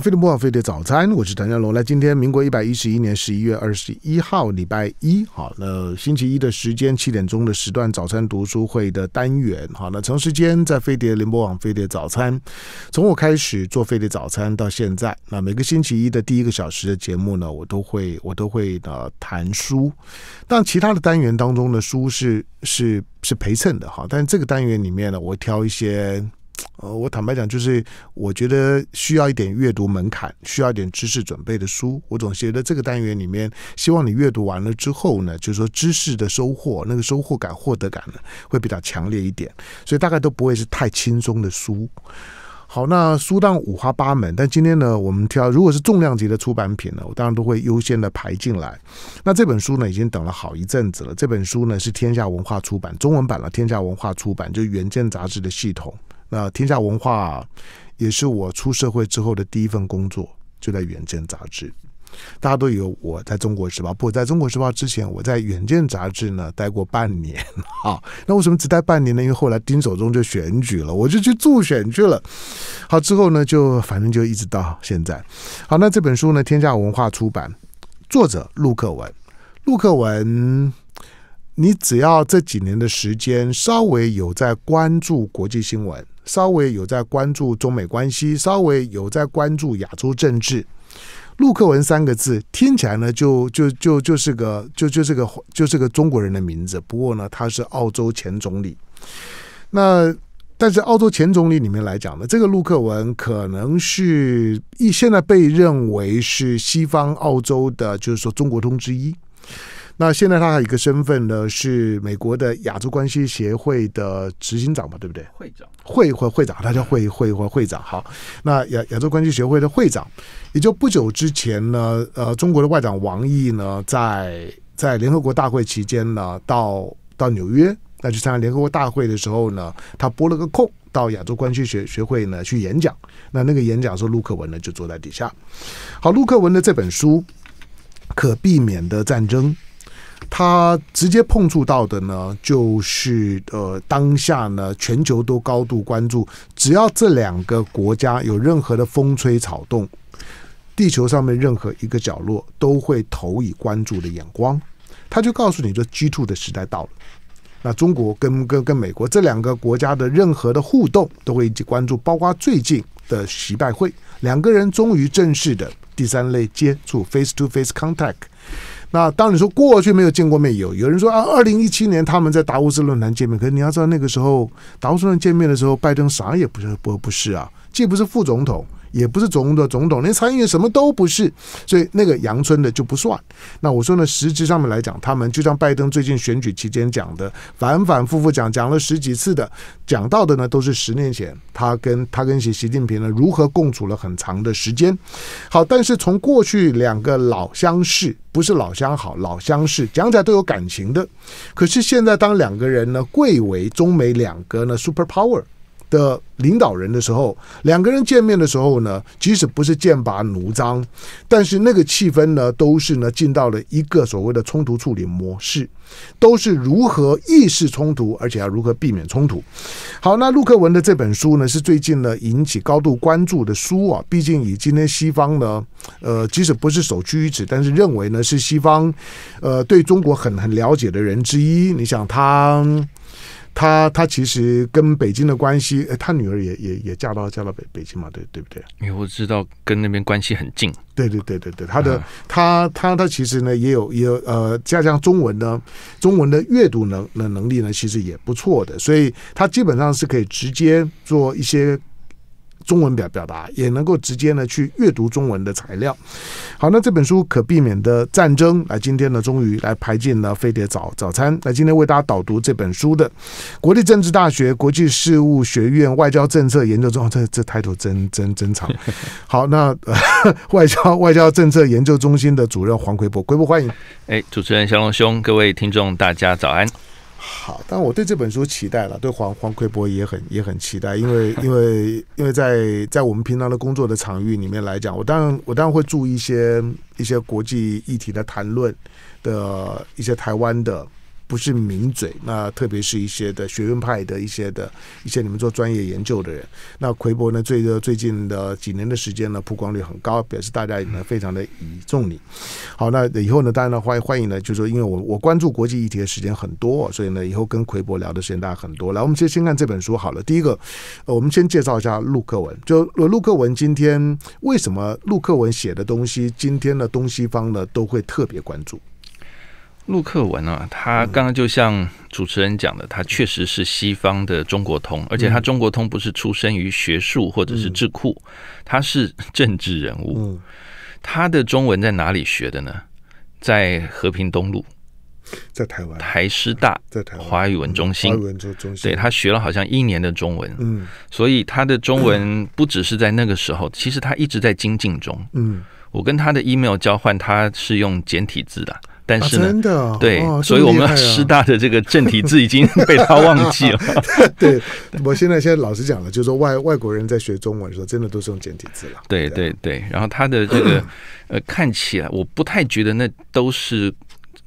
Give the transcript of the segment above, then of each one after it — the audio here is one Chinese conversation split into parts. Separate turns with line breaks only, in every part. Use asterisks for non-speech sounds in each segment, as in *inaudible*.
飞碟网飞碟早餐，我是谭家龙。来，今天民国一百一十一年十一月二十一号，礼拜一，好，那星期一的时间七点钟的时段早餐读书会的单元，好，那长时间在飞碟联播网飞碟早餐。从我开始做飞碟早餐到现在，那每个星期一的第一个小时的节目呢，我都会我都会呃谈书，但其他的单元当中的书是是是陪衬的，好，但这个单元里面呢，我挑一些。呃，我坦白讲，就是我觉得需要一点阅读门槛，需要一点知识准备的书。我总觉得这个单元里面，希望你阅读完了之后呢，就是说知识的收获，那个收获感、获得感呢，会比较强烈一点。所以大概都不会是太轻松的书。好，那书当五花八门，但今天呢，我们挑如果是重量级的出版品呢，我当然都会优先的排进来。那这本书呢，已经等了好一阵子了。这本书呢，是天下文化出版中文版了。天下文化出版就原件杂志的系统。呃，天下文化也是我出社会之后的第一份工作，就在远见杂志。大家都以为我在中国时报，不在中国时报之前，我在远见杂志呢待过半年啊。那为什么只待半年呢？因为后来丁守中就选举了，我就去助选去了。好，之后呢，就反正就一直到现在。好，那这本书呢，天下文化出版，作者陆克文。陆克文，你只要这几年的时间，稍微有在关注国际新闻。稍微有在关注中美关系，稍微有在关注亚洲政治。陆克文三个字听起来呢，就就就就是个就就是个就是个中国人的名字。不过呢，他是澳洲前总理。那但是澳洲前总理里面来讲呢，这个陆克文可能是一现在被认为是西方澳洲的，就是说中国通之一。那现在他还有一个身份呢，是美国的亚洲关系协会的执行长吧，对不对？会长会会会长，他叫会会会会长。好，那亚亚洲关系协会的会长，也就不久之前呢，呃，中国的外长王毅呢，在在联合国大会期间呢，到到纽约，那去参加联合国大会的时候呢，他拨了个空，到亚洲关系学学会呢去演讲。那那个演讲说，陆克文呢就坐在底下。好，陆克文的这本书《可避免的战争》。他直接碰触到的呢，就是呃，当下呢，全球都高度关注，只要这两个国家有任何的风吹草动，地球上面任何一个角落都会投以关注的眼光。他就告诉你说，G two 的时代到了。那中国跟跟跟美国这两个国家的任何的互动都会一起关注，包括最近的习拜会，两个人终于正式的第三类接触 face to face contact。那当你说过去没有见过面，有有人说啊，二零一七年他们在达沃斯论坛见面，可是你要知道那个时候达沃斯论坛见面的时候，拜登啥也不是，不不是啊，既不是副总统。也不是总统的总统，连参议员什么都不是，所以那个阳春的就不算。那我说呢，实质上面来讲，他们就像拜登最近选举期间讲的，反反复复讲，讲了十几次的，讲到的呢都是十年前他跟他跟习习近平呢如何共处了很长的时间。好，但是从过去两个老相识。不是老相好，老相识，讲起来都有感情的。可是现在当两个人呢，贵为中美两个呢 super power。的领导人的时候，两个人见面的时候呢，即使不是剑拔弩张，但是那个气氛呢，都是呢进到了一个所谓的冲突处理模式，都是如何意识冲突，而且要如何避免冲突。好，那陆克文的这本书呢，是最近呢引起高度关注的书啊。毕竟以今天西方呢，呃，即使不是首屈一指，但是认为呢是西方呃对中国很很了解的人之一。你想他。他他其实跟北京的关系，他女儿也也也嫁到嫁到北北京嘛，对对不对？
因为我知道跟那边关系很近。
对对对对对，他的他他他其实呢，也有也有呃，加强中文呢，中文的阅读能能力呢，其实也不错的，所以他基本上是可以直接做一些。中文表表达也能够直接呢去阅读中文的材料。好，那这本书《可避免的战争》啊，今天呢终于来排进了飞碟早早餐。那今天为大家导读这本书的国立政治大学国际事务学院外交政策研究中心，这态度真真真长。*laughs* 好，那 *laughs* 外交外交政策研究中心的主任黄奎博，奎博欢迎。
哎，主持人小龙兄，各位听众，大家早安。
好，但我对这本书期待了，对黄黄奎博也很也很期待，因为 *laughs* 因为因为在在我们平常的工作的场域里面来讲，我当然我当然会注意一些一些国际议题的谈论的一些台湾的。不是名嘴，那特别是一些的学院派的一些的一些你们做专业研究的人，那奎博呢，最最近的几年的时间呢，曝光率很高，表示大家呢非常的倚重你。好，那以后呢，当然呢欢欢迎呢，就是说，因为我我关注国际议题的时间很多，所以呢，以后跟奎博聊的时间大家很多。来，我们先先看这本书好了。第一个，我们先介绍一下陆克文，就陆克文今天为什么陆克文写的东西，今天的东西方呢都会特别关注。
陆克文啊，他刚刚就像主持人讲的，他确实是西方的中国通，而且他中国通不是出身于学术或者是智库，他是政治人物。他的中文在哪里学的呢？在和平东路，在台湾台师大，在台湾华语文中心。华语文中心，对他学了好像一年的中文。嗯，所以他的中文不只是在那个时候，其实他一直在精进中。嗯，我跟他的 email 交换，他是用简体字的。但是呢，对，所以我们师大的这个正体字已经被他忘记了。*laughs* 对，
我现在现在老实讲了，就是说外外国人在学中文的时候，真的都是用简体字了。
对对对，然后他的这个 *clears throat* 呃，看起来我不太觉得那都是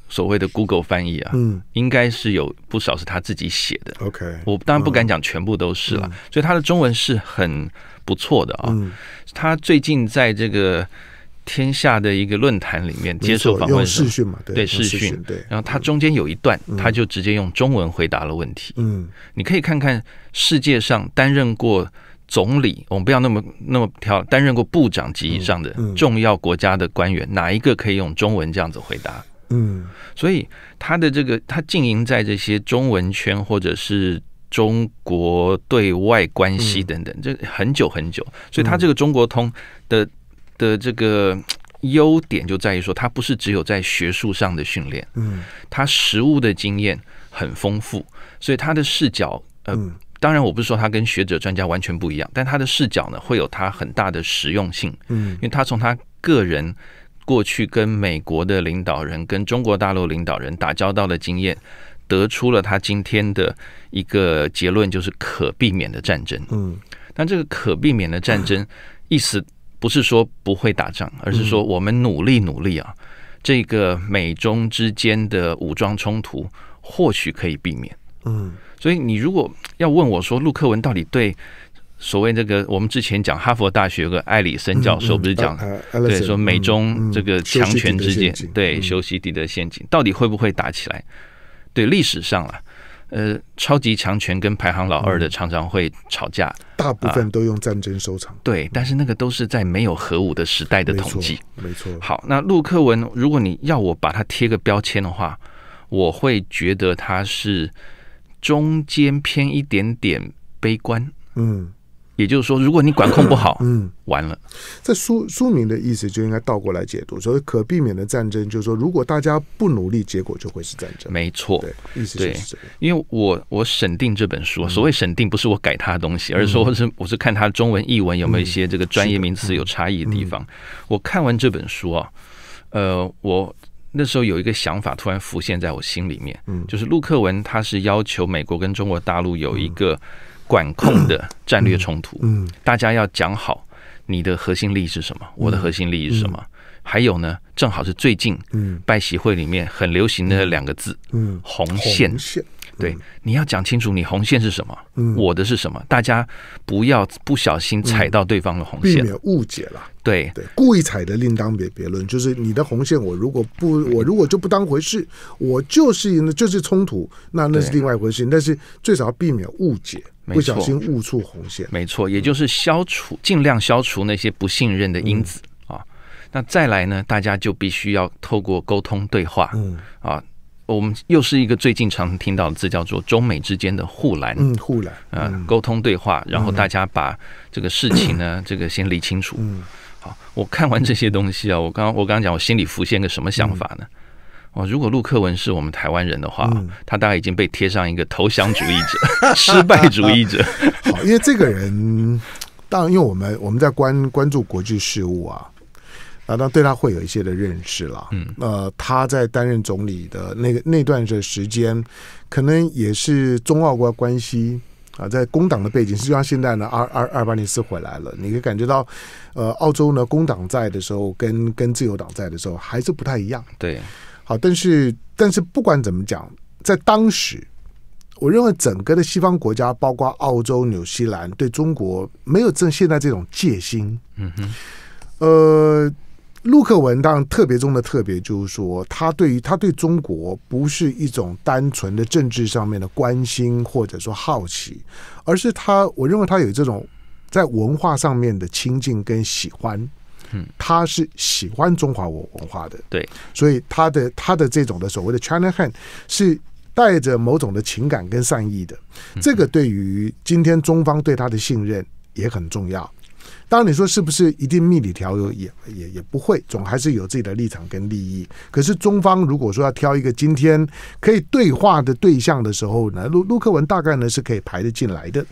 所谓的 Google 翻译啊，嗯，应该是有不少是他自己写的。OK，我当然不敢讲全部都是了，所以他的中文是很不错的啊。嗯，他最近在这个。天下的一个论坛里面接受访问嘛，对视讯，对，然后他中间有一段，他就直接用中文回答了问题。嗯，你可以看看世界上担任过总理，我们不要那么那么挑，担任过部长级以上的重要国家的官员，哪一个可以用中文这样子回答？嗯，所以他的这个他经营在这些中文圈或者是中国对外关系等等，这很久很久，所以他这个中国通的。的这个优点就在于说，他不是只有在学术上的训练，嗯，他实物的经验很丰富，所以他的视角，呃，当然我不是说他跟学者专家完全不一样，但他的视角呢，会有他很大的实用性，嗯，因为他从他个人过去跟美国的领导人、跟中国大陆领导人打交道的经验，得出了他今天的一个结论，就是可避免的战争，嗯，但这个可避免的战争 *laughs* 意思。不是说不会打仗，而是说我们努力努力啊，这个美中之间的武装冲突或许可以避免。嗯，所以你如果要问我说陆克文到底对所谓这个我们之前讲哈佛大学有个艾里森教授不是讲，对说美中这个强权之间对修昔底德陷阱到底会不会打起来？对历史上了。呃，超级强权跟排行老二的常常会吵架，大部分都用战争收场。对，但是那个都是在没有核武的时代的统计，没错。好，那陆克文，如果你要我把它贴个标签的话，我会觉得它是中间偏一点点悲观，嗯。也就是说，如果你管控不好，嗯，
完了。这书书名的意思就应该倒过来解读，所谓可避免的战争，就是说，如果大家不努力，结果就会是战
争。没错，意思是因为我我审定这本书，所谓审定不是我改他的东西，而是说我是我是看他的中文译文有没有一些这个专业名词有差异的地方。我看完这本书啊，呃，我那时候有一个想法突然浮现在我心里面，嗯，就是陆克文他是要求美国跟中国大陆有一个。管控的战略冲突，嗯，大家要讲好你的核心利益是什么，我的核心利益是什么，还有呢，正好是最近，嗯，拜喜会里面很流行的两个字，嗯，红线。对，你要讲清楚你红线是什么，我的是什么，大家不要不小心踩到对方的红线，避免误解了。对
对，故意踩的另当别别论，就是你的红线，我如果不，我如果就不当回事，我就是就是冲突，那那是另外一回事。但是，最少要避免误解，不小心误触红
线，没错，也就是消除，尽量消除那些不信任的因子啊。那再来呢，大家就必须要透过沟通对话，嗯啊。我们又是一个最近常听到的字，叫做中美之间的护栏。嗯，护栏嗯，沟通对话，然后大家把这个事情呢，这个先理清楚。嗯，好，我看完这些东西啊，我刚我刚刚讲，我心里浮现个什么想法呢？哦，如果陆克文是我们台湾人的话，他大概已经被贴上一个投降主义者、*laughs* 失败主义者。
好，因为这个人，当然，因为我们我们在关关注国际事务啊。啊，那对他会有一些的认识了。嗯，那他在担任总理的那个那段的时间，可能也是中澳国关系啊，在工党的背景，实际上现在呢，二二二八年是回来了，你可以感觉到，呃，澳洲呢，工党在的时候跟跟自由党在的时候还是不太一样。对，好，但是但是不管怎么讲，在当时，我认为整个的西方国家，包括澳洲、纽西兰，对中国没有这现在这种戒心。嗯哼，呃。陆克文当然特别中的特别，就是说他对于他对中国不是一种单纯的政治上面的关心或者说好奇，而是他我认为他有这种在文化上面的亲近跟喜欢，嗯，他是喜欢中华文化的，对，所以他的他的这种的所谓的 China Hand 是带着某种的情感跟善意的，这个对于今天中方对他的信任也很重要。当然，你说是不是一定密里调油也也也不会，总还是有自己的立场跟利益。可是中方如果说要挑一个今天可以对话的对象的时候呢，陆陆克文大概呢是可以排得进来的。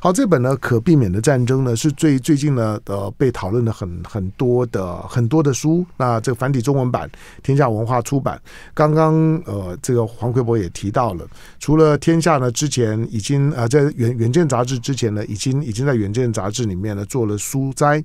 好，这本呢《可避免的战争》呢是最最近呢呃被讨论的很很多的很多的书。那这个繁体中文版天下文化出版，刚刚呃这个黄奎博也提到了，除了天下呢之前已经呃在《远远见》杂志之前呢已经已经在《远见》杂志里面呢做了书。出灾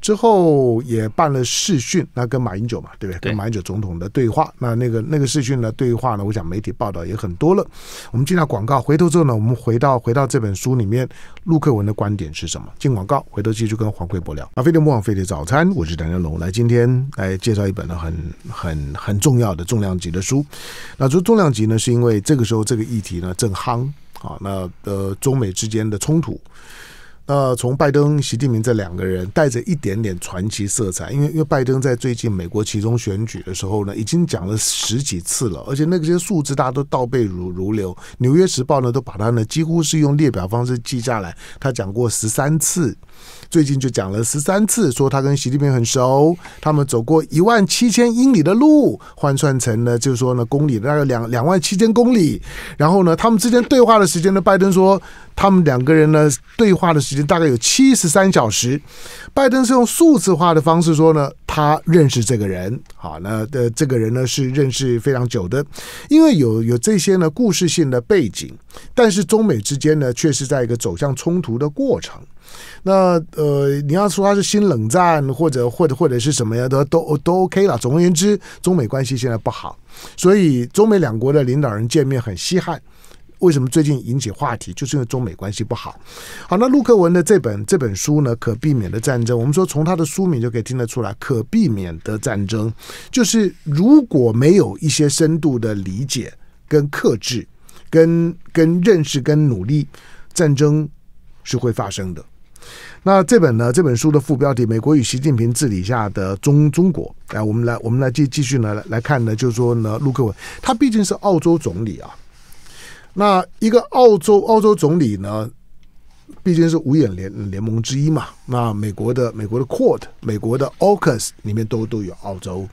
之后也办了视讯，那跟马英九嘛，对不对？跟马英九总统的对话，那那个那个视讯呢？对话呢？我想媒体报道也很多了。我们进到广告，回头之后呢，我们回到回到这本书里面，陆克文的观点是什么？进广告，回头继续跟黄慧博聊。那飞碟莫忘飞碟早餐，我是梁建龙，来今天来介绍一本呢，很很很重要的重量级的书。那说重量级呢，是因为这个时候这个议题呢正夯啊。那呃，中美之间的冲突。那从拜登、习近平这两个人带着一点点传奇色彩，因为因为拜登在最近美国其中选举的时候呢，已经讲了十几次了，而且那些数字大家都倒背如如流。纽约时报呢，都把它呢几乎是用列表方式记下来，他讲过十三次，最近就讲了十三次，说他跟习近平很熟，他们走过一万七千英里的路，换算成呢就是说呢公里大概两两万七千公里，然后呢他们之间对话的时间呢，拜登说。他们两个人呢，对话的时间大概有七十三小时。拜登是用数字化的方式说呢，他认识这个人，好，那的这个人呢是认识非常久的，因为有有这些呢故事性的背景。但是中美之间呢，却是在一个走向冲突的过程。那呃，你要说他是新冷战，或者或者或者是什么样的，都都都 OK 了。总而言之，中美关系现在不好，所以中美两国的领导人见面很稀罕。为什么最近引起话题，就是因为中美关系不好。好，那陆克文的这本这本书呢，《可避免的战争》，我们说从他的书名就可以听得出来，可避免的战争就是如果没有一些深度的理解、跟克制、跟跟认识、跟努力，战争是会发生的。那这本呢，这本书的副标题《美国与习近平治理下的中中国》。哎，我们来，我们来继继续呢来来看呢，就是说呢，陆克文他毕竟是澳洲总理啊。那一个澳洲澳洲总理呢，毕竟是五眼联联盟之一嘛。那美国的美国的 Court，美国的 o c u s 里面都都有澳洲。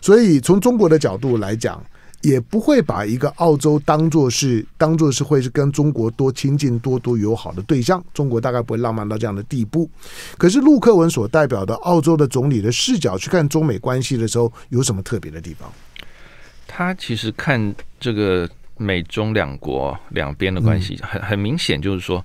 所以从中国的角度来讲，也不会把一个澳洲当做是当做是会是跟中国多亲近多多友好的对象。中国大概不会浪漫到这样的地步。可是陆克文所代表的澳洲的总理的视角去看中美关系的时候，有什么特别的地方？
他其实看这个。美中两国两边的关系很很明显，就是说，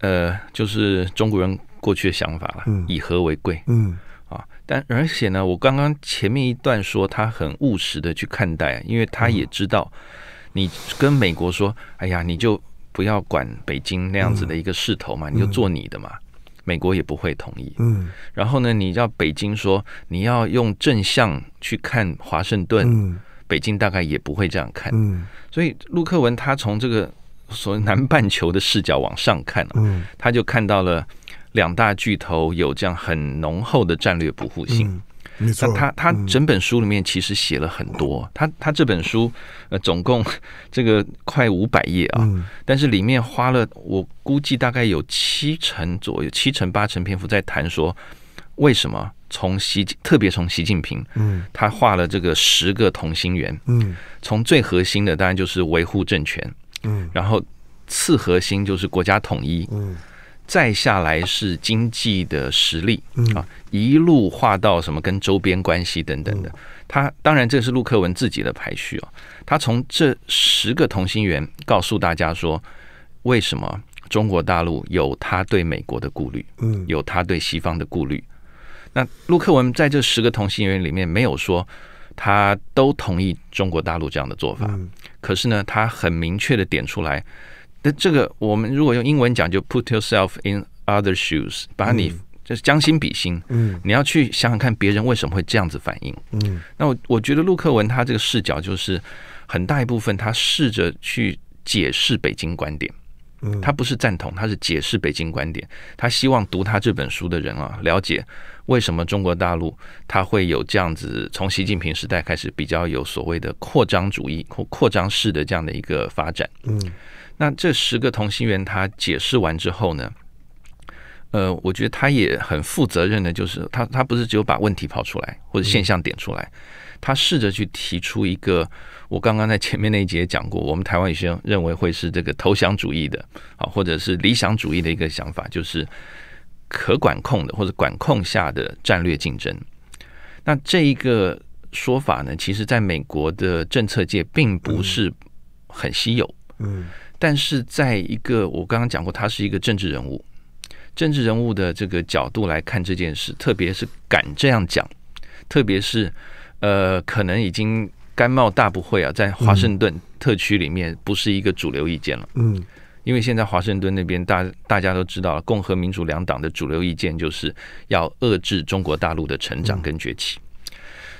呃，就是中国人过去的想法了，以和为贵，嗯啊，但而且呢，我刚刚前面一段说，他很务实的去看待，因为他也知道，你跟美国说，哎呀，你就不要管北京那样子的一个势头嘛，你就做你的嘛，美国也不会同意，嗯，然后呢，你道北京说，你要用正向去看华盛顿，嗯。北京大概也不会这样看，嗯，所以陆克文他从这个所谓南半球的视角往上看，嗯，他就看到了两大巨头有这样很浓厚的战略保护性。没他他整本书里面其实写了很多，他他这本书呃总共这个快五百页啊，但是里面花了我估计大概有七成左右，七成八成篇幅在谈说为什么。从习，特别从习近平，嗯，他画了这个十个同心圆，嗯，从最核心的当然就是维护政权，嗯，然后次核心就是国家统一，嗯，再下来是经济的实力，嗯啊，一路画到什么跟周边关系等等的。他当然这是陆克文自己的排序哦，他从这十个同心圆告诉大家说，为什么中国大陆有他对美国的顾虑，嗯，有他对西方的顾虑。那陆克文在这十个同心圆里面没有说他都同意中国大陆这样的做法，可是呢，他很明确的点出来，那这个我们如果用英文讲，就 put yourself in other shoes，把你就是将心比心，嗯，你要去想想看别人为什么会这样子反应，嗯，那我我觉得陆克文他这个视角就是很大一部分，他试着去解释北京观点。他不是赞同，他是解释北京观点。他希望读他这本书的人啊，了解为什么中国大陆他会有这样子，从习近平时代开始比较有所谓的扩张主义或扩张式的这样的一个发展。嗯，那这十个同心圆，他解释完之后呢，呃，我觉得他也很负责任的，就是他他不是只有把问题抛出来或者现象点出来。他试着去提出一个，我刚刚在前面那一节讲过，我们台湾有些认为会是这个投降主义的啊，或者是理想主义的一个想法，就是可管控的或者管控下的战略竞争。那这一个说法呢，其实在美国的政策界并不是很稀有，嗯，但是在一个我刚刚讲过，他是一个政治人物，政治人物的这个角度来看这件事，特别是敢这样讲，特别是。呃，可能已经干冒大不会啊，在华盛顿特区里面不是一个主流意见了。嗯，因为现在华盛顿那边大大家都知道了，共和民主两党的主流意见就是要遏制中国大陆的成长跟崛起。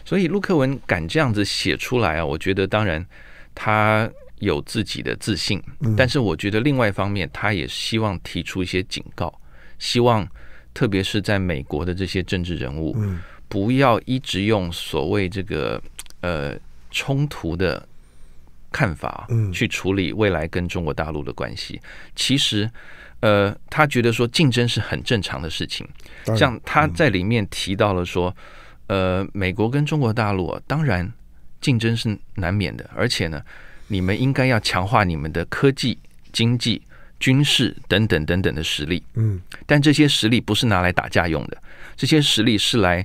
所以陆克文敢这样子写出来啊，我觉得当然他有自己的自信，但是我觉得另外一方面他也希望提出一些警告，希望特别是在美国的这些政治人物，嗯。不要一直用所谓这个呃冲突的看法去处理未来跟中国大陆的关系。其实，呃，他觉得说竞争是很正常的事情。像他在里面提到了说，呃，美国跟中国大陆当然竞争是难免的，而且呢，你们应该要强化你们的科技、经济、军事等等等等的实力。嗯，但这些实力不是拿来打架用的，这些实力是来。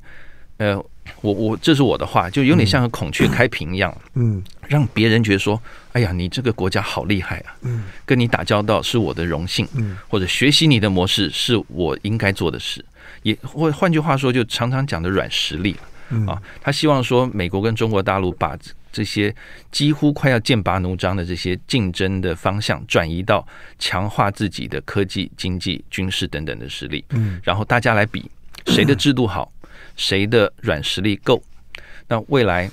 呃，我我这是我的话，就有点像个孔雀开屏一样，*clears throat* 嗯，让别人觉得说，哎呀，你这个国家好厉害啊，嗯，跟你打交道是我的荣幸，嗯，或者学习你的模式是我应该做的事，也或换句话说，就常常讲的软实力了，啊，他希望说，美国跟中国大陆把这些几乎快要剑拔弩张的这些竞争的方向转移到强化自己的科技、经济、军事等等的实力，嗯，然后大家来比谁的制度好。谁的软实力够？那未来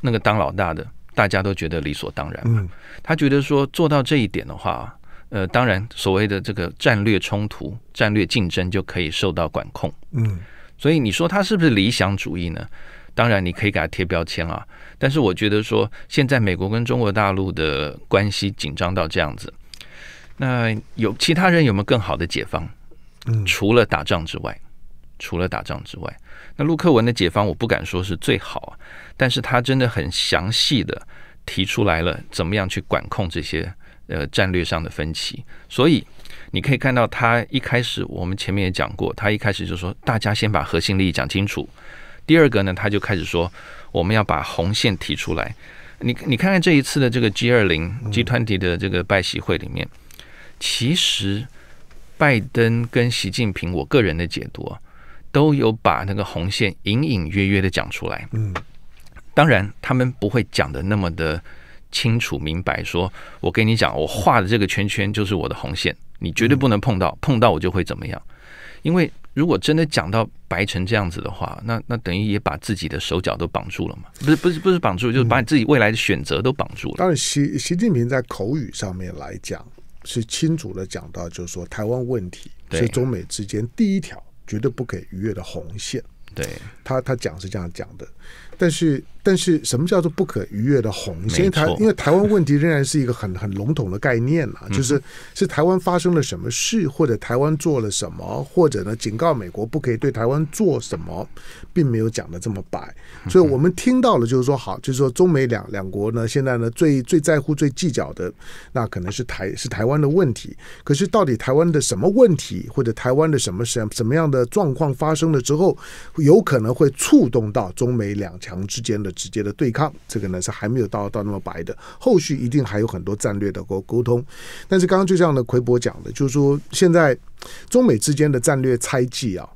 那个当老大的，大家都觉得理所当然。他觉得说做到这一点的话，呃，当然所谓的这个战略冲突、战略竞争就可以受到管控。嗯，所以你说他是不是理想主义呢？当然你可以给他贴标签啊，但是我觉得说现在美国跟中国大陆的关系紧张到这样子，那有其他人有没有更好的解放？除了打仗之外？除了打仗之外，那陆克文的解方我不敢说是最好但是他真的很详细的提出来了，怎么样去管控这些呃战略上的分歧。所以你可以看到，他一开始我们前面也讲过，他一开始就说大家先把核心利益讲清楚。第二个呢，他就开始说我们要把红线提出来。你你看看这一次的这个 G 二零 G twenty 的这个拜习会里面，其实拜登跟习近平，我个人的解读啊。都有把那个红线隐隐约约的讲出来，嗯，当然他们不会讲的那么的清楚明白。说，我跟你讲，我画的这个圈圈就是我的红线，你绝对不能碰到，碰到我就会怎么样。因为如果真的讲到白成这样子的话，那那等于也把自己的手脚都绑住了嘛。不是不是不是绑住，就是把你自己未来的选择都绑住了。
当然，习习近平在口语上面来讲是清楚的讲到，就是说台湾问题是中美之间第一条。绝对不给逾越的红线。对。他他讲是这样讲的，但是但是什么叫做不可逾越的红线？因为台湾问题仍然是一个很很笼统的概念啊，就是是台湾发生了什么事，或者台湾做了什么，或者呢警告美国不可以对台湾做什么，并没有讲的这么白。所以我们听到了就是说，好，就是说中美两两国呢，现在呢最最在乎、最计较的，那可能是台是台湾的问题。可是到底台湾的什么问题，或者台湾的什么什什么样的状况发生了之后，有可能？会触动到中美两强之间的直接的对抗，这个呢是还没有到到那么白的，后续一定还有很多战略的沟沟通。但是刚刚就像呢奎博讲的，就是说现在中美之间的战略猜忌啊，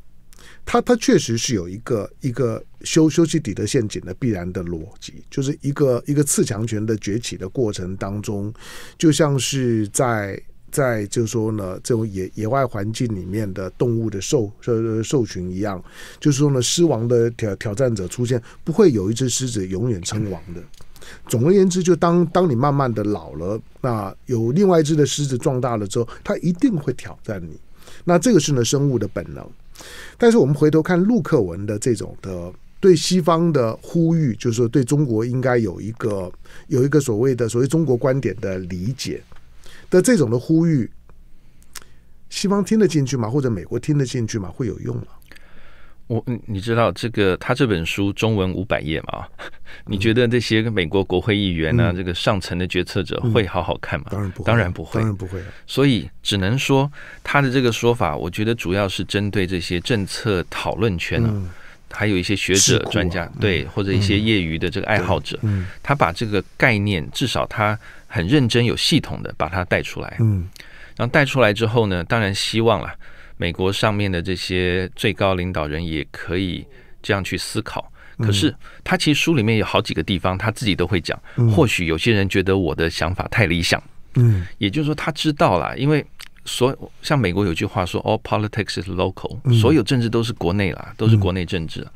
它它确实是有一个一个修修昔底德陷阱的必然的逻辑，就是一个一个次强权的崛起的过程当中，就像是在。在就是说呢，这种野野外环境里面的动物的兽兽群一样，就是说呢，狮王的挑挑战者出现，不会有一只狮子永远称王的。总而言之，就当当你慢慢的老了，那有另外一只的狮子壮大了之后，它一定会挑战你。那这个是呢，生物的本能。但是我们回头看陆克文的这种的对西方的呼吁，就是说对中国应该有一个有一个所谓的所谓中国观点的理解。的这种的呼吁，西方听得进去吗？或者美国听得进去吗？会有用吗？我，你你
知道这个他这本书中文五百页吗？*laughs* 你觉得这些美国国会议员呢，这个上层的决策者会好好看吗？当然不，当然不会，当然不会。所以只能说他的这个说法，我觉得主要是针对这些政策讨论圈呢，还有一些学者、专家，对或者一些业余的这个爱好者。嗯，他把这个概念，至少他。很认真、有系统的把它带出来，嗯，然后带出来之后呢，当然希望啦，美国上面的这些最高领导人也可以这样去思考。可是他其实书里面有好几个地方他自己都会讲，或许有些人觉得我的想法太理想，嗯，也就是说他知道了，因为所像美国有句话说 “all politics is local”，所有政治都是国内啦，都是国内政治，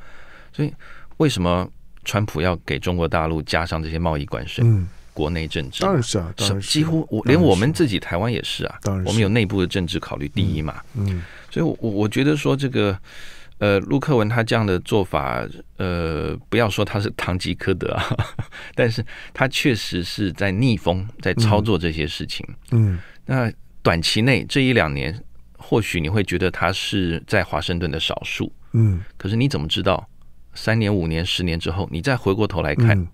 所以为什么川普要给中国大陆加上这些贸易关税？嗯。国内政治，当然是啊，几乎我连我们自己台湾也是啊，当然我们有内部的政治考虑，第一嘛，嗯，所以，我我觉得说这个，呃，陆克文他这样的做法，呃，不要说他是堂吉诃德，*laughs* 但是他确实是在逆风，在操作这些事情，嗯，那短期内这一两年，或许你会觉得他是在华盛顿的少数，嗯，可是你怎么知道三年、五年、十年之后，你再回过头来看？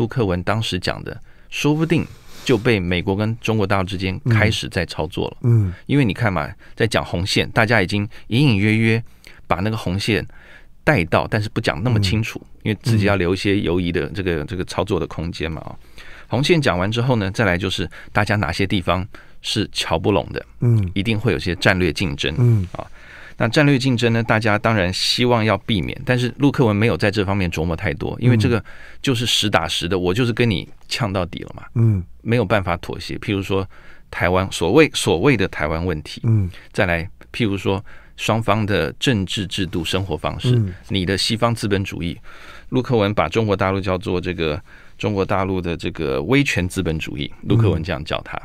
陆克文当时讲的，说不定就被美国跟中国大陆之间开始在操作了。嗯，因为你看嘛，在讲红线，大家已经隐隐约约把那个红线带到，但是不讲那么清楚，因为自己要留一些犹疑的这个这个操作的空间嘛。啊，红线讲完之后呢，再来就是大家哪些地方是瞧不拢的，嗯，一定会有些战略竞争，嗯啊。那战略竞争呢？大家当然希望要避免，但是陆克文没有在这方面琢磨太多，因为这个就是实打实的，我就是跟你呛到底了嘛，嗯，没有办法妥协。譬如说台湾所谓所谓的台湾问题，嗯，再来譬如说双方的政治制度、生活方式，你的西方资本主义，陆克文把中国大陆叫做这个中国大陆的这个威权资本主义，陆克文这样叫他。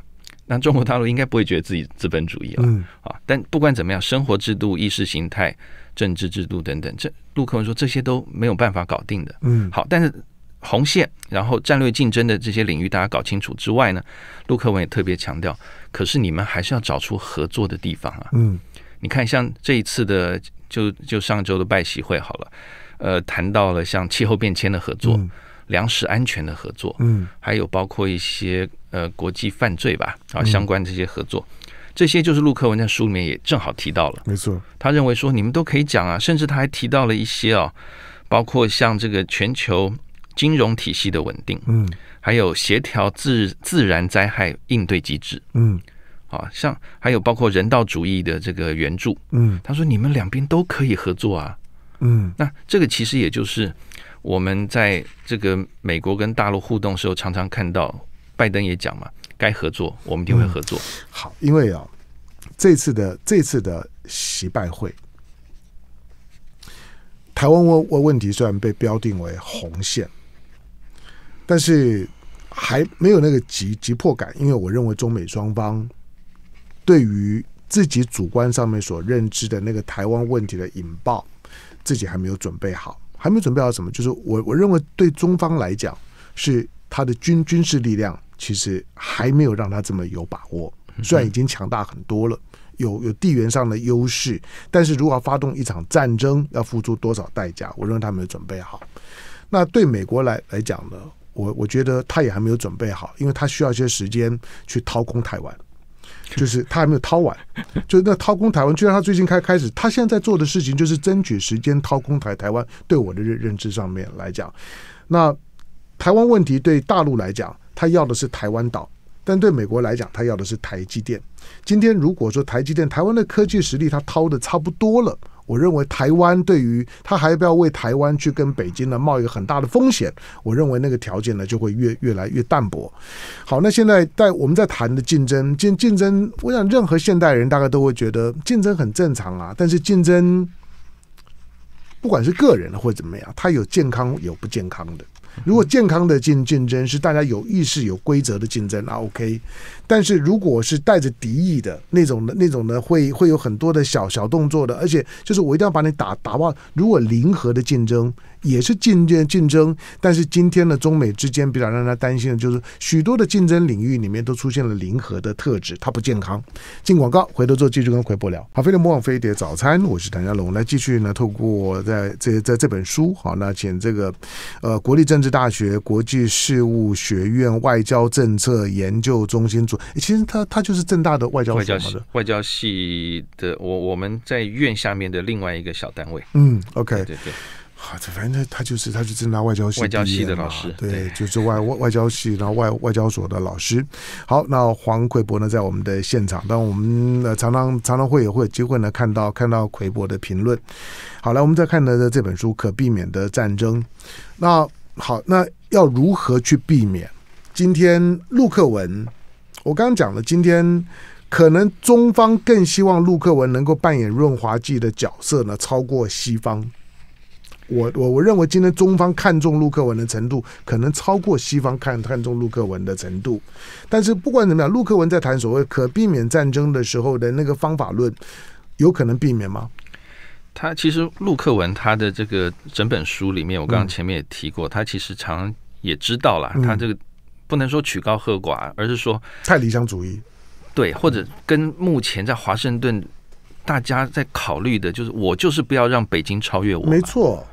那中国大陆应该不会觉得自己资本主义了，啊！但不管怎么样，生活制度、意识形态、政治制度等等，这陆克文说这些都没有办法搞定的。嗯，好，但是红线，然后战略竞争的这些领域，大家搞清楚之外呢，陆克文也特别强调，可是你们还是要找出合作的地方啊。嗯，你看，像这一次的，就就上周的拜习会好了，呃，谈到了像气候变迁的合作。粮食安全的合作，嗯，还有包括一些呃国际犯罪吧，啊，相关这些合作，这些就是陆克文在书里面也正好提到了，没错，他认为说你们都可以讲啊，甚至他还提到了一些哦，包括像这个全球金融体系的稳定，嗯，还有协调自自然灾害应对机制，嗯，啊，像还有包括人道主义的这个援助，嗯，他说你们两边都可以合作啊，嗯，那这个其实也就是。我们在这个美国跟大陆互动时候，常常看到拜登也讲嘛，该合作，我们一定会合作。
好，因为啊，这次的这次的习拜会，台湾问问问题虽然被标定为红线，但是还没有那个急急迫感，因为我认为中美双方对于自己主观上面所认知的那个台湾问题的引爆，自己还没有准备好。还没有准备好什么，就是我我认为对中方来讲，是他的军军事力量其实还没有让他这么有把握，虽然已经强大很多了，有有地缘上的优势，但是如果要发动一场战争，要付出多少代价，我认为他没有准备好。那对美国来来讲呢，我我觉得他也还没有准备好，因为他需要一些时间去掏空台湾。就是他还没有掏完，*laughs* 就是那掏空台湾。就让他最近开开始，他现在做的事情就是争取时间掏空台台湾对我的认认知上面来讲，那台湾问题对大陆来讲，他要的是台湾岛，但对美国来讲，他要的是台积电。今天如果说台积电台湾的科技实力他掏的差不多了。我认为台湾对于他还要不要为台湾去跟北京呢冒一个很大的风险？我认为那个条件呢就会越越来越淡薄。好，那现在在我们在谈的竞争竞竞争，我想任何现代人大概都会觉得竞争很正常啊。但是竞争不管是个人的或者怎么样，他有健康有不健康的。如果健康的竞竞争是大家有意识、有规则的竞争，那 OK。但是如果是带着敌意的那种的、那种呢会会有很多的小小动作的，而且就是我一定要把你打打爆。如果零和的竞争。也是竞争竞争，但是今天呢，中美之间比较让他担心的就是许多的竞争领域里面都出现了零和的特质，它不健康。进广告，回头做继续跟回博聊。好，飞碟魔方飞碟早餐，我是谭家龙，来继续呢，透过在这在这本书，好，那请这个呃国立政治大学国际事务学院外交政策研究中心主，其实他他就是正大的外交系
外交系的，我我们在院下面的另外一个小单位。
嗯，OK，对
对。好，这
反正他就是，他是正拿外交系交系的老师，对，就是外外交系，然后外外交所的老师。好，那黄奎博呢，在我们的现场，当我们呃常常常常会有会有机会呢看到看到奎博的评论。好来我们再看的这本书《可避免的战争》。那好，那要如何去避免？今天陆克文，我刚刚讲了，今天可能中方更希望陆克文能够扮演润滑剂的角色呢，超过西方。我我我认为今天中方看重陆克文的程度，可能超过西方看看重陆克文的程度。但是不管怎么样，陆克文在谈所谓可避免战争的时候的那个方法论，有可能避免吗？
他其实陆克文他的这个整本书里面，我刚刚前面也提过，他其实常也知道了，他这个不能说曲高和寡，而是说太理想主义，对，或者跟目前在华盛顿大家在考虑的就是，我就是不要让北京超越我，没错。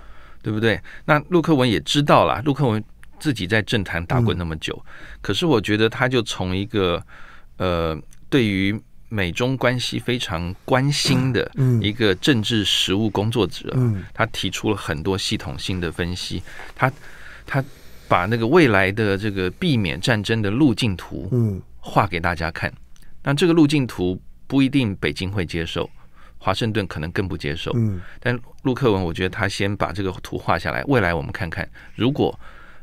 对不对？那陆克文也知道了，陆克文自己在政坛打滚那么久，可是我觉得他就从一个呃，对于美中关系非常关心的一个政治实务工作者，他提出了很多系统性的分析，他他把那个未来的这个避免战争的路径图画给大家看，那这个路径图不一定北京会接受。华盛顿可能更不接受，嗯，但陆克文我觉得他先把这个图画下来，未来我们看看，如果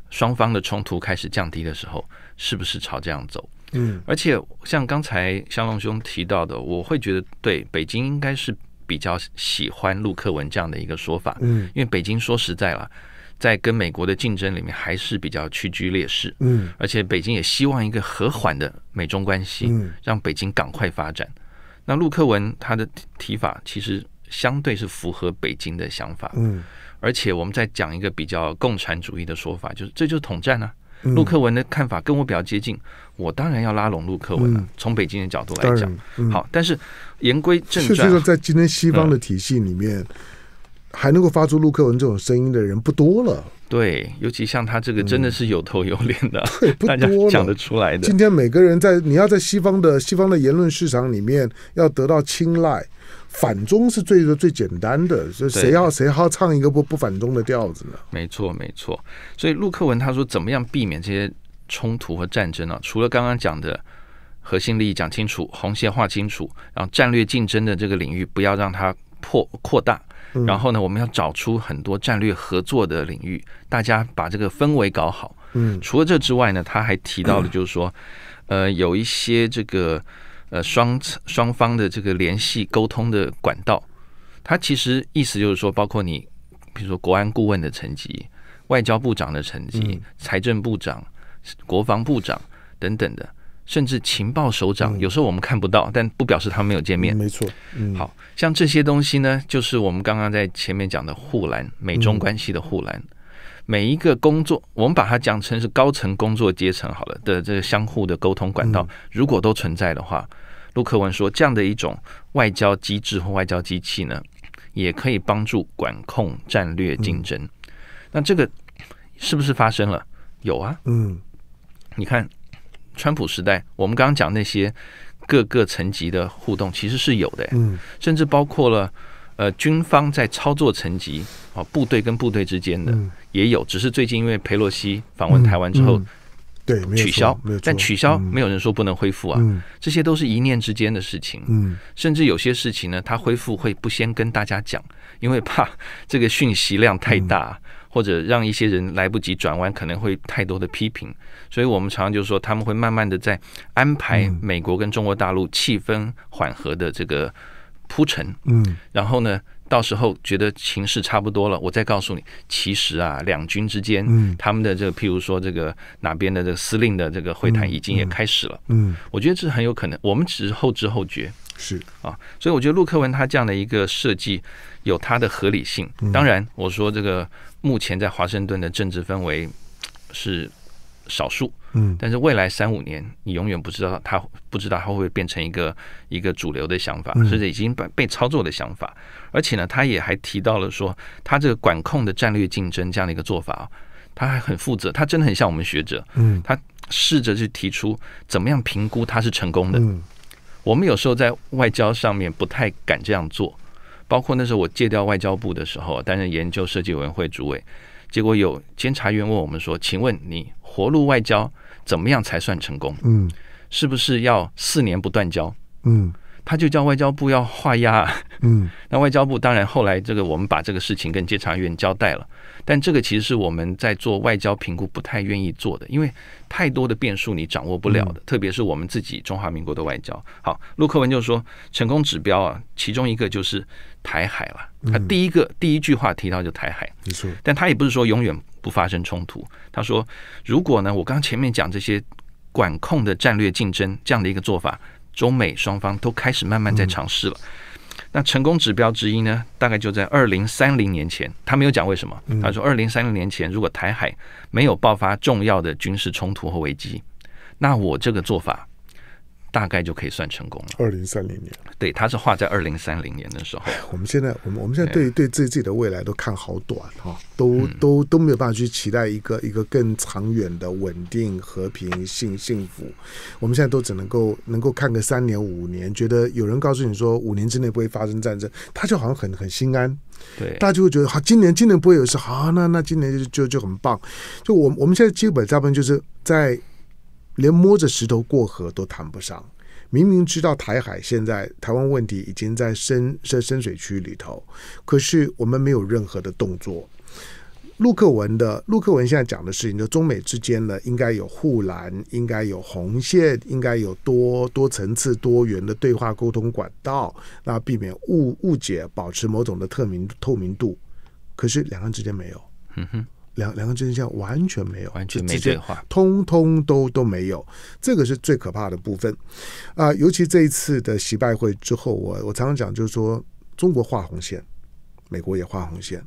双方的冲突开始降低的时候，是不是朝这样走，嗯，而且像刚才香龙兄提到的，我会觉得对北京应该是比较喜欢陆克文这样的一个说法，嗯，因为北京说实在了，在跟美国的竞争里面还是比较屈居劣势，嗯，而且北京也希望一个和缓的美中关系，嗯，让北京赶快发展。那陆克文他的提法其实相对是符合北京的想法，嗯，而且我们在讲一个比较共产主义的说法，就是这就是统战啊。陆克文的看法跟我比较接近，我当然要拉拢陆克文了。从北京的角度来讲，好，但是言归正传，这个在今天西方的
体系里面。还能够发出陆克文这种声音的人不多了。
对，尤其像他这个真的是有头有脸的，对，*laughs* 不多讲得出来的。今天
每个人在你要在西方的西方的言论市场里面要得到青睐，反中是最最简单的，就谁要谁好唱一个不不反中的调子呢？
没错，没错。所以陆克文他说，怎么样避免这些冲突和战争呢？除了刚刚讲的核心利益讲清楚，红线画清楚，然后战略竞争的这个领域不要让它扩扩大。然后呢，我们要找出很多战略合作的领域，大家把这个氛围搞好。嗯，除了这之外呢，他还提到了，就是说，呃，有一些这个呃双双方的这个联系沟通的管道，他其实意思就是说，包括你比如说国安顾问的层级、外交部长的层级、财政部长、国防部长等等的。甚至情报首长，有时候我们看不到，但不表示他没有见面。没错，嗯，好像这些东西呢，就是我们刚刚在前面讲的护栏，美中关系的护栏。每一个工作，我们把它讲成是高层工作阶层好了的这个相互的沟通管道，如果都存在的话，陆克文说，这样的一种外交机制或外交机器呢，也可以帮助管控战略竞争。那这个是不是发生了？有啊，嗯，你看。川普时代，我们刚刚讲那些各个层级的互动其实是有的，嗯，甚至包括了呃军方在操作层级啊，部队跟部队之间的也有，只是最近因为佩洛西访问台湾之后，对取消，但取消没有人说不能恢复啊，嗯，这些都是一念之间的事情，嗯，甚至有些事情呢，他恢复会不先跟大家讲，因为怕这个讯息量太大。或者让一些人来不及转弯，可能会太多的批评，所以我们常常就是说，他们会慢慢的在安排美国跟中国大陆气氛缓和的这个铺陈，嗯，然后呢，到时候觉得形势差不多了，我再告诉你，其实啊，两军之间，嗯，他们的这个譬如说这个哪边的这个司令的这个会谈已经也开始了，嗯，我觉得这是很有可能，我们只是后知后觉，是啊，所以我觉得陆克文他这样的一个设计有它的合理性，当然我说这个。目前在华盛顿的政治氛围是少数，嗯，但是未来三五年，你永远不知道他不知道他会变成一个一个主流的想法，甚至已经被被操作的想法。而且呢，他也还提到了说，他这个管控的战略竞争这样的一个做法啊，他还很负责，他真的很像我们学者，嗯，他试着去提出怎么样评估他是成功的。嗯，我们有时候在外交上面不太敢这样做。包括那时候我借调外交部的时候，担任研究设计委员会主委，结果有监察员问我们说：“请问你活路外交怎么样才算成功？嗯，是不是要四年不断交？嗯，他就叫外交部要画押嗯，*laughs* 那外交部当然后来这个我们把这个事情跟监察院交代了，但这个其实是我们在做外交评估不太愿意做的，因为太多的变数你掌握不了的，特别是我们自己中华民国的外交。好，陆克文就说成功指标啊，其中一个就是。台海了，他第一个第一句话提到就台海，没错。但他也不是说永远不发生冲突。他说，如果呢，我刚前面讲这些管控的战略竞争这样的一个做法，中美双方都开始慢慢在尝试了。那成功指标之一呢，大概就在二零三零年前。他没有讲为什么，他说二零三零年前，如果台海没有爆发重要的军事冲突和危机，那我这个做法。大概就可以算成功了。
二零三零年，
对，他是画在二零三零年
的时候。我们现在，我们我们现在对对自己自己的未来都看好短哈，都都都没有办法去期待一个一个更长远的稳定、和平、幸幸福。我们现在都只能够能够看个三年五年，觉得有人告诉你说五年之内不会发生战争，他就好像很很心安。对，大家就会觉得好，今年今年不会有事，好，那那今年就就就很棒。就我我们现在基本大部分就是在。连摸着石头过河都谈不上，明明知道台海现在台湾问题已经在深深深水区里头，可是我们没有任何的动作。陆克文的陆克文现在讲的事情，就中美之间呢，应该有护栏，应该有红线，应该有多多层次多元的对话沟通管道，那避免误误解，保持某种的透明透明度。可是两岸之间没有。两两个真相完全没有，完全没变话，通通都都没有，这个是最可怕的部分，啊，尤其这一次的习拜会之后，我我常常讲就是说，中国画红线，美国也画红线，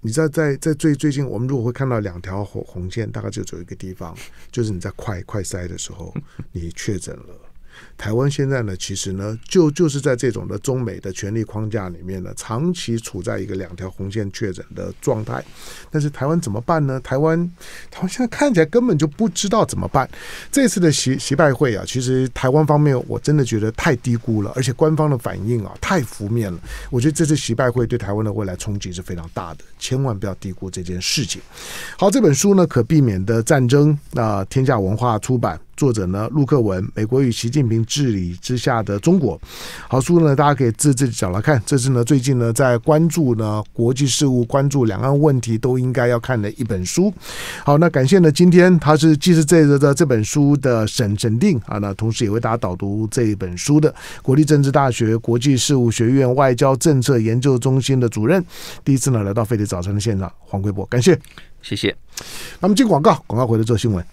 你知道，在在最最近，我们如果会看到两条红红线，大概就有一个地方，就是你在快快筛的时候，你确诊了。台湾现在呢，其实呢，就就是在这种的中美的权力框架里面呢，长期处在一个两条红线确诊的状态。但是台湾怎么办呢？台湾，台湾现在看起来根本就不知道怎么办。这次的习习拜会啊，其实台湾方面我真的觉得太低估了，而且官方的反应啊太负面了。我觉得这次习拜会对台湾的未来冲击是非常大的，千万不要低估这件事情。好，这本书呢可避免的战争，那天下文化出版。作者呢？陆克文，美国与习近平治理之下的中国。好书呢，大家可以自己找来看。这是呢，最近呢，在关注呢国际事务、关注两岸问题，都应该要看的一本书。好，那感谢呢，今天他是既是这个的这本书的审审定啊，那同时也为大家导读这一本书的国立政治大学国际事务学院外交政策研究中心的主任，第一次呢来到《飞碟早餐》的现场，黄桂波，感谢，谢谢。那么进广告，广告回来做新闻。